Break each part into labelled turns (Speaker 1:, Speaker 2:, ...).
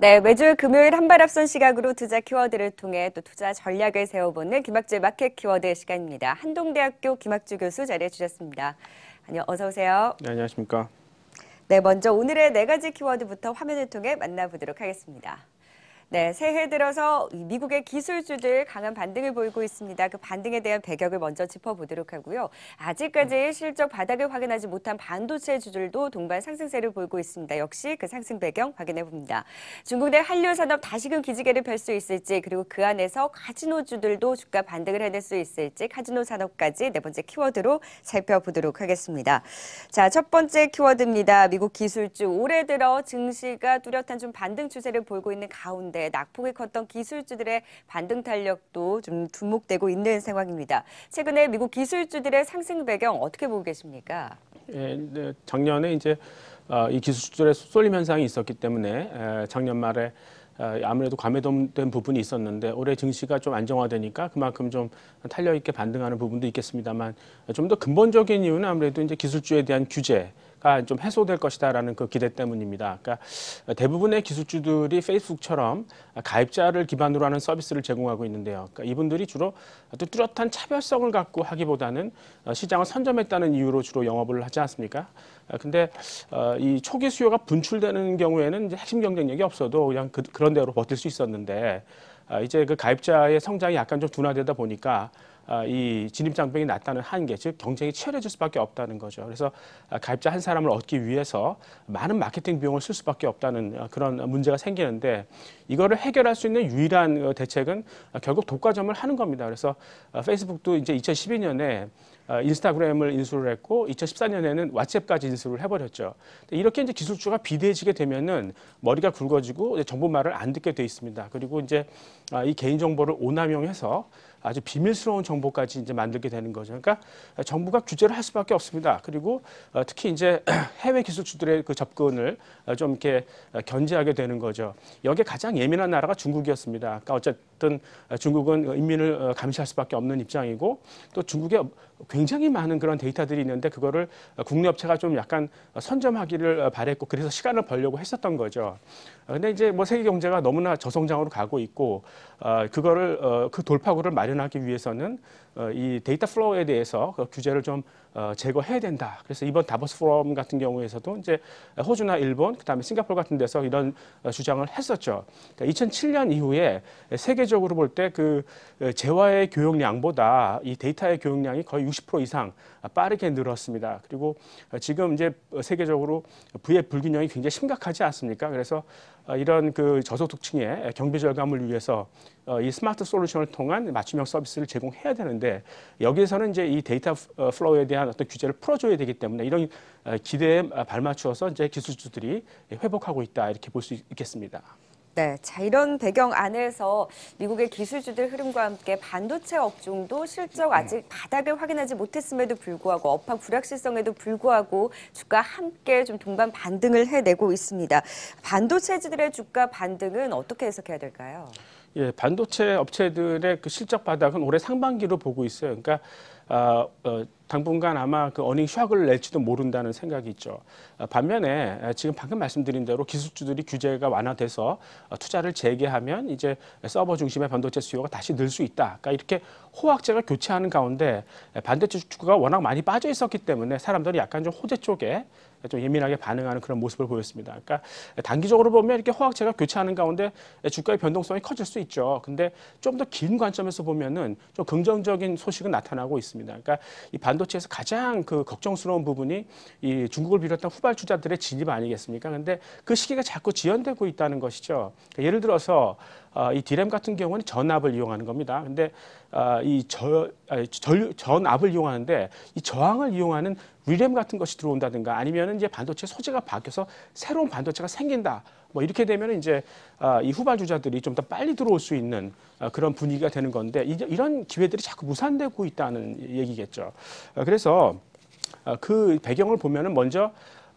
Speaker 1: 네, 매주 금요일 한발 앞선 시각으로 투자 키워드를 통해 또 투자 전략을 세워보는 김학주 마켓 키워드 시간입니다. 한동대학교 김학주 교수 자리해 주셨습니다. 안녕, 어서 오세요.
Speaker 2: 네, 안녕하십니까.
Speaker 1: 네, 먼저 오늘의 네 가지 키워드부터 화면을 통해 만나보도록 하겠습니다. 네, 새해 들어서 미국의 기술주들 강한 반등을 보이고 있습니다. 그 반등에 대한 배경을 먼저 짚어보도록 하고요. 아직까지 네. 실적 바닥을 확인하지 못한 반도체 주들도 동반 상승세를 보이고 있습니다. 역시 그 상승 배경 확인해 봅니다. 중국내 한류 산업 다시금 기지개를 펼 수 있을지 그리고 그 안에서 카지노 주들도 주가 반등을 해낼 수 있을지 카지노 산업까지 네 번째 키워드로 살펴보도록 하겠습니다. 자, 첫 번째 키워드입니다. 미국 기술주 올해 들어 증시가 뚜렷한 좀 반등 추세를 보이고 있는 가운데 가 네, 낙폭이 컸던 기술주들의 반등 탄력도 좀 주목되고 있는 상황입니다. 최근에 미국 기술주들의 상승 배경 어떻게 보고 계십니까?
Speaker 2: 예, 네, 작년에 이제 아, 이 기술주들의 쏠림 현상이 있었기 때문에 작년 말에 아, 아무래도 감해된 부분이 있었는데 올해 증시가 좀 안정화되니까 그만큼 좀 탄력 있게 반등하는 부분도 있겠습니다만 좀 더 근본적인 이유는 아무래도 이제 기술주에 대한 규제 좀 해소될 것이다라는 그 기대 때문입니다. 그러니까 대부분의 기술주들이 페이스북처럼 가입자를 기반으로 하는 서비스를 제공하고 있는데요. 그러니까 이분들이 주로 또 뚜렷한 차별성을 갖고 하기보다는 시장을 선점했다는 이유로 주로 영업을 하지 않습니까? 근데 어, 이 초기 수요가 분출되는 경우에는 핵심 경쟁력이 없어도 그냥 그, 그런 대로 버틸 수 있었는데 어, 이제 그 가입자의 성장이 약간 좀 둔화되다 보니까 아, 이 진입장벽이 낮다는 한계, 즉 경쟁이 치열해질 수밖에 없다는 거죠. 그래서 아, 가입자 한 사람을 얻기 위해서 많은 마케팅 비용을 쓸 수밖에 없다는 어, 그런 문제가 생기는데 이거를 해결할 수 있는 유일한 어, 대책은 어, 결국 독과점을 하는 겁니다. 그래서 페이스북도 이제 2012년에 인스타그램을 인수를 했고 2014년에는 왓츠앱까지 인수를 해버렸죠. 이렇게 이제 기술주가 비대해지게 되면은 머리가 굵어지고 정보 말을 안 듣게 돼 있습니다. 그리고 이제 아, 이 개인 정보를 오남용해서 아주 비밀스러운 정보까지 이제 만들게 되는 거죠. 그러니까 정부가 규제를 할 수밖에 없습니다. 그리고 어, 특히 이제 해외 기술주들의 그 접근을 어, 좀 이렇게 어, 견제하게 되는 거죠. 여기에 가장 예민한 나라가 중국이었습니다. 그러니까 어쨌든 중국은 인민을 감시할 수밖에 없는 입장이고 또 중국의 굉장히 많은 그런 데이터들이 있는데 그거를 어, 국내 업체가 좀 약간 선점하기를 어, 바랬고 그래서 시간을 벌려고 했었던 거죠. 어, 근데 이제 뭐 세계 경제가 너무나 저성장으로 가고 있고 그거를 그 돌파구를 마련하기 위해서는 이 데이터 플로우에 대해서 그 규제를 좀 제거해야 된다. 그래서 이번 다보스 포럼 같은 경우에서도 이제 호주나 일본, 그다음에 싱가포르 같은 데서 이런 주장을 했었죠. 그러니까 2007년 이후에 세계적으로 볼 때 그 재화의 교역량보다 이 데이터의 교역량이 거의 60% 이상 빠르게 늘었습니다. 그리고 지금 이제 세계적으로 부의 불균형이 굉장히 심각하지 않습니까? 그래서 이런 그 저소득층의 경비 절감을 위해서 이 스마트 솔루션을 통한 맞춤형 서비스를 제공해야 되는데 여기에서는 이제 이 데이터 플로우에 대한 어떤 규제를 풀어줘야 되기 때문에 이런 기대에 발맞추어서 이제 기술주들이 회복하고 있다 이렇게 볼 수 있겠습니다.
Speaker 1: 네, 자 이런 배경 안에서 미국의 기술주들 흐름과 함께 반도체 업종도 실적 네. 아직 바닥을 확인하지 못했음에도 불구하고 업황 불확실성에도 불구하고 주가 함께 좀 동반 반등을 해내고 있습니다. 반도체주들의 주가 반등은 어떻게 해석해야 될까요?
Speaker 2: 예, 반도체 업체들의 그 실적 바닥은 올해 상반기로 보고 있어요. 그러니까 아, 어, 당분간 아마 그 어닝 샥을 낼지도 모른다는 생각이 있죠. 아, 반면에 아, 지금 방금 말씀드린 대로 기술주들이 규제가 완화돼서 어, 투자를 재개하면 이제 서버 중심의 반도체 수요가 다시 늘 수 있다. 그러니까 이렇게 호학제가 교체하는 가운데 아, 반도체 주가 워낙 많이 빠져 있었기 때문에 사람들이 약간 좀 호재 쪽에 좀 예민하게 반응하는 그런 모습을 보였습니다. 그러니까 단기적으로 보면 이렇게 화학체가 교체하는 가운데 주가의 변동성이 커질 수 있죠. 근데 좀 더 긴 관점에서 보면은 좀 긍정적인 소식은 나타나고 있습니다. 그러니까 이 반도체에서 가장 그 걱정스러운 부분이 이 중국을 비롯한 후발주자들의 진입 아니겠습니까? 근데 그 시기가 자꾸 지연되고 있다는 것이죠. 그러니까 예를 들어서 아, 이 디램 같은 경우는 전압을 이용하는 겁니다. 근데 아, 이 저, 전, 아, 전압을 이용하는데 이 저항을 이용하는 위램 같은 것이 들어온다든가 아니면 이제 반도체 소재가 바뀌어서 새로운 반도체가 생긴다. 뭐 이렇게 되면 이제 이 후발주자들이 좀 더 빨리 들어올 수 있는 그런 분위기가 되는 건데 이런 기회들이 자꾸 무산되고 있다는 얘기겠죠. 그래서 그 배경을 보면은 먼저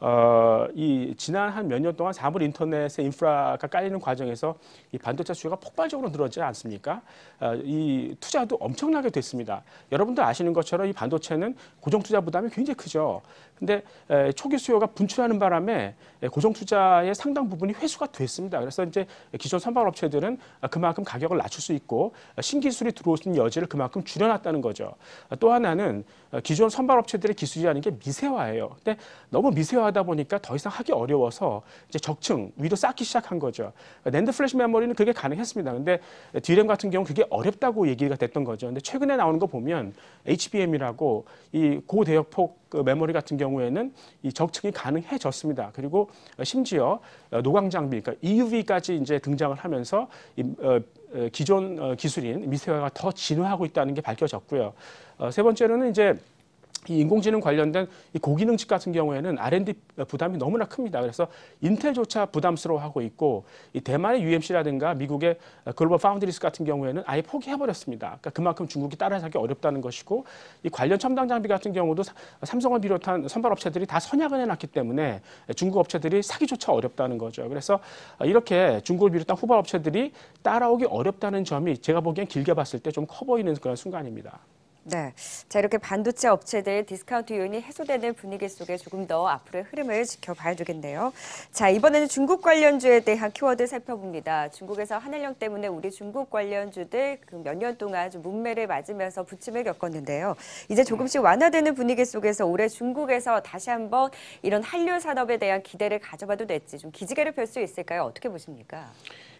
Speaker 2: 어, 이 지난 한 몇 년 동안 사물 인터넷의 인프라가 깔리는 과정에서 이 반도체 수요가 폭발적으로 늘었지 않습니까? 어, 이 투자도 엄청나게 됐습니다. 여러분들 아시는 것처럼 이 반도체는 고정 투자 부담이 굉장히 크죠. 근데 에, 초기 수요가 분출하는 바람에 에, 고정 투자의 상당 부분이 회수가 됐습니다. 그래서 이제 기존 선발 업체들은 어, 그만큼 가격을 낮출 수 있고 어, 신기술이 들어올 수 있는 여지를 그만큼 줄여놨다는 거죠. 어, 또 하나는 기존 선발 업체들의 기술이라는 게 미세화예요. 근데 너무 미세화 하다 보니까 더 이상 하기 어려워서 이제 적층 위로 쌓기 시작한 거죠. 랜드 그러니까 플래시 메모리는 그게 가능했습니다. 근데 디램 같은 경우 는 그게 어렵다고 얘기가 됐던 거죠. 근데 최근에 나오는 거 보면 HBM이라고 이 고대역폭 그 메모리 같은 경우에는 이 적층이 가능해졌습니다. 그리고 심지어 노광 장비, 그러니까 EUV까지 이제 등장을 하면서 이, 어, 어 기존 어, 기술인 미세화가 더 진화하고 있다는 게 밝혀졌고요. 어, 세 번째로는 이제 이 인공지능 관련된 이 고기능직 같은 경우에는 R&D 부담이 너무나 큽니다. 그래서 인텔조차 부담스러워하고 있고 이 대만의 UMC라든가 미국의 글로벌 파운드리스 같은 경우에는 아예 포기해버렸습니다. 그러니까 그만큼 중국이 따라가기 어렵다는 것이고 이 관련 첨단 장비 같은 경우도 삼성을 비롯한 선발 업체들이 다 선약을 해놨기 때문에 중국 업체들이 사기조차 어렵다는 거죠. 그래서 이렇게 중국을 비롯한 후발 업체들이 따라오기 어렵다는 점이 제가 보기엔 길게 봤을 때 좀 커 보이는 그런 순간입니다.
Speaker 1: 네, 자 이렇게 반도체 업체들 디스카운트 요인이 해소되는 분위기 속에 조금 더 앞으로의 흐름을 지켜봐야 되겠네요. 자 이번에는 중국 관련주에 대한 키워드 살펴봅니다. 중국에서 한일령 때문에 우리 중국 관련주들 그 몇 년 동안 좀 문매를 맞으면서 부침을 겪었는데요. 이제 네. 조금씩 완화되는 분위기 속에서 올해 중국에서 다시 한번 이런 한류 산업에 대한 기대를 가져봐도 될지 좀 기지개를 펼 수 있을까요? 어떻게 보십니까?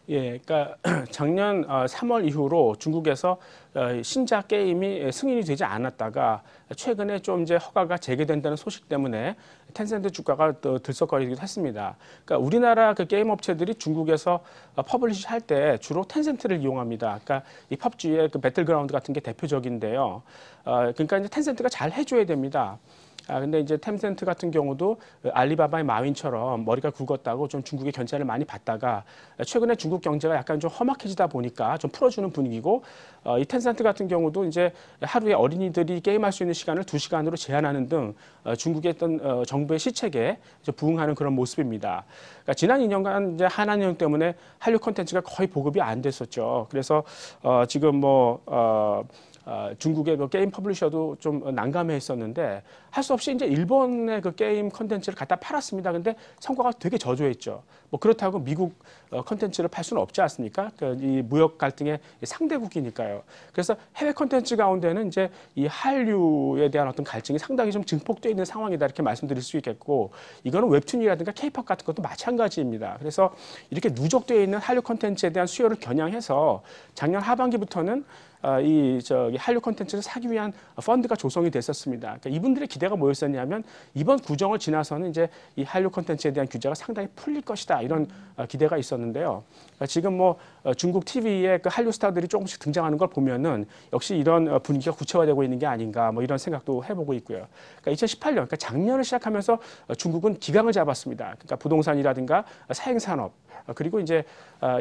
Speaker 2: 예, 그러니까 작년 3월 어, 이후로 중국에서 어, 신작 게임이 승인이 되지 않았다가 최근에 좀 이제 허가가 재개된다는 소식 때문에 텐센트 주가가 들썩거리기도 했습니다. 그러니까 우리나라 그 게임 업체들이 중국에서 어, 퍼블리시 할 때 주로 텐센트를 이용합니다. 그러니까 이팝지의그 배틀그라운드 같은 게 대표적인데요. 그러니까 이제 텐센트가 잘 해줘야 됩니다. 아, 근데 이제 템센트 같은 경우도 어, 알리바바의 마윈처럼 머리가 굵었다고 좀 중국의 견제를 많이 받다가 어, 최근에 중국 경제가 약간 좀 험악해지다 보니까 좀 풀어주는 분위기고 어, 이 텐센트 같은 경우도 이제 하루에 어린이들이 게임할 수 있는 시간을 두시간으로 제한하는 등 어, 중국의 어떤 어, 정부의 시책에 부응하는 그런 모습입니다. 그러니까 지난 2년간 이제 한한영 때문에 한류 콘텐츠가 거의 보급이 안 됐었죠. 그래서 어, 지금 뭐 어, 어, 중국의 그 게임 퍼블리셔도 좀 난감해했었는데 할 수 없이 이제 일본의 그 게임 컨텐츠를 갖다 팔았습니다. 근데 성과가 되게 저조했죠. 뭐 그렇다고 미국 어, 컨텐츠를 팔 수는 없지 않습니까? 그이 무역 갈등의 상대국이니까요. 그래서 해외 컨텐츠 가운데는 이제 이 한류에 대한 어떤 갈증이 상당히 좀증폭되어 있는 상황이다 이렇게 말씀드릴 수 있겠고 이거는 웹툰이라든가 케이팝 같은 것도 마찬가지입니다. 그래서 이렇게 누적되어 있는 한류 컨텐츠에 대한 수요를 겨냥해서 작년 하반기부터는 어, 이 저기 한류 컨텐츠를 사기 위한 펀드가 조성이 됐었습니다. 그러니까 이분들의 기대가 뭐였었냐면 이번 구정을 지나서는 이제 이 한류 컨텐츠에 대한 규제가 상당히 풀릴 것이다. 이런 기대가 있었는데요. 지금 뭐 어, 중국 TV에 그 한류 스타들이 조금씩 등장하는 걸 보면은 역시 이런 어, 분위기가 구체화되고 있는 게 아닌가 뭐 이런 생각도 해보고 있고요. 그러니까 2018년 그러니까 작년을 시작하면서 어, 중국은 기강을 잡았습니다. 그러니까 부동산이라든가 사행산업 그리고 이제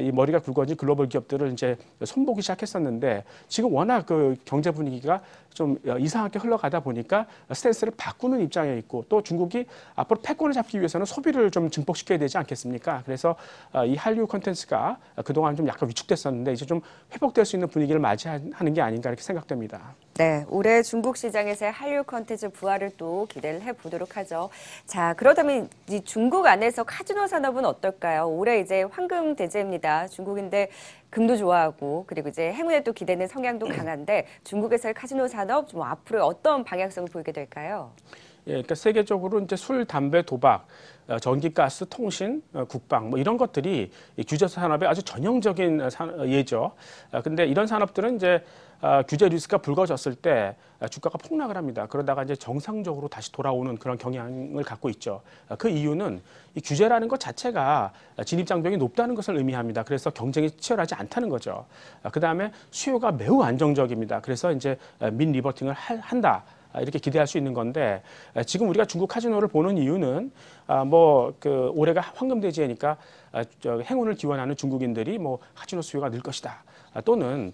Speaker 2: 이 머리가 굵어진 글로벌 기업들을 이제 손보기 시작했었는데 지금 워낙 그 경제 분위기가 좀 이상하게 흘러가다 보니까 스탠스를 바꾸는 입장에 있고 또 중국이 앞으로 패권을 잡기 위해서는 소비를 좀 증폭시켜야 되지 않겠습니까? 그래서 이 한류 콘텐츠가 그동안 좀 약간 위축됐었는데 이제 좀 회복될 수 있는 분위기를 맞이하는 게 아닌가 이렇게 생각됩니다.
Speaker 1: 네, 올해 중국 시장에서의 한류 컨텐츠 부활을 또 기대를 해보도록 하죠. 자, 그렇다면 이 중국 안에서 카지노 산업은 어떨까요? 올해 이제 황금 대제입니다. 중국인데 금도 좋아하고 그리고 이제 행운에 또 기대는 성향도 강한데 중국에서의 카지노 산업 좀 앞으로 어떤 방향성을 보이게 될까요?
Speaker 2: 예, 그러니까 세계적으로 이제 술, 담배, 도박 어, 전기, 가스, 통신, 어, 국방 뭐 이런 것들이 규제 산업의 아주 전형적인 어, 예죠. 그런데 이런 산업들은 이제 규제 리스크가 불거졌을 때 주가가 폭락을 합니다. 그러다가 이제 정상적으로 다시 돌아오는 그런 경향을 갖고 있죠. 그 이유는 이 규제라는 것 자체가 진입 장벽이 높다는 것을 의미합니다. 그래서 경쟁이 치열하지 않다는 거죠. 그 다음에 수요가 매우 안정적입니다. 그래서 이제 민 리버팅을 한다. 이렇게 기대할 수 있는 건데 지금 우리가 중국 카지노를 보는 이유는 아, 뭐그 올해가 황금돼지니까 아, 행운을 기원하는 중국인들이 뭐 카지노 수요가 늘 것이다 아, 또는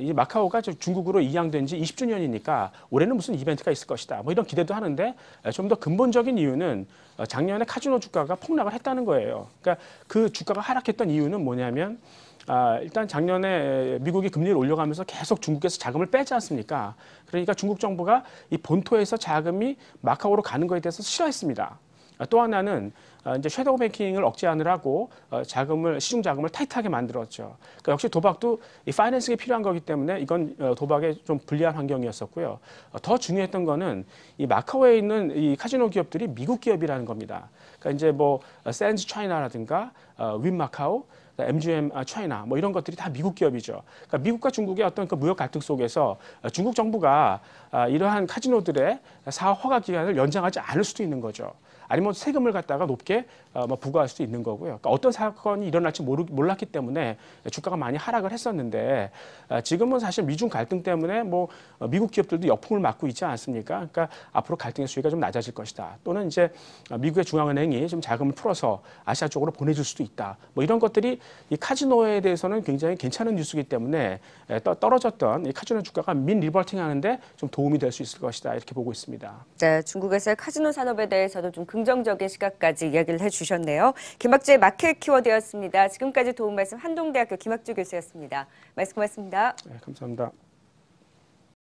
Speaker 2: 이 마카오가 중국으로 이양된 지 20주년이니까 올해는 무슨 이벤트가 있을 것이다. 뭐 이런 기대도 하는데 좀 더 근본적인 이유는 어, 작년에 카지노 주가가 폭락을 했다는 거예요. 그러니까 그 주가가 하락했던 이유는 뭐냐면 아, 일단 작년에 미국이 금리를 올려가면서 계속 중국에서 자금을 빼지 않습니까? 그러니까 중국 정부가 이 본토에서 자금이 마카오로 가는 것에 대해서 싫어했습니다. 아, 또 하나는 아, 이제 섀도우 뱅킹을 억제하느라고 어, 자금을 시중 자금을 타이트하게 만들었죠. 그러니까 역시 도박도 이 파이낸싱이 필요한 거기 때문에 이건 어, 도박에 좀 불리한 환경이었었고요. 어, 더 중요했던 거는 이 마카오에 있는 이 카지노 기업들이 미국 기업이라는 겁니다. 그러니까 이제 뭐 센즈 차이나라든가 윈 마카오 MGM 그러니까 아, 차이나 뭐 이런 것들이 다 미국 기업이죠. 그러니까 미국과 중국의 어떤 그 무역 갈등 속에서 어, 중국 정부가 아, 이러한 카지노들의 사업 허가 기간을 연장하지 않을 수도 있는 거죠. 아니면 세금을 갖다가 높게 어, 뭐 부과할 수도 있는 거고요. 그러니까 어떤 사건이 일어날지 모르, 몰랐기 때문에 주가가 많이 하락을 했었는데 어, 지금은 사실 미중 갈등 때문에 뭐 어, 미국 기업들도 역풍을 맞고 있지 않습니까? 그러니까 앞으로 갈등의 수위가 좀 낮아질 것이다. 또는 이제 미국의 중앙은행이 좀 자금을 풀어서 아시아 쪽으로 보내줄 수도 있다. 뭐 이런 것들이 이 카지노에 대해서는 굉장히 괜찮은 뉴스기 때문에 떨어졌던 이 카지노 주가가 민 리버팅 하는데 좀 도움이 될 수 있을 것이다. 이렇게 보고 있습니다.
Speaker 1: 네, 중국에서의 카지노 산업에 대해서도 좀 긍... 긍정적인 시각까지 이야기를 해주셨네요. 김학주의 마켓 키워드였습니다. 지금까지 도움 말씀 한동대학교 김학주 교수였습니다. 말씀 고맙습니다.
Speaker 2: 네, 감사합니다.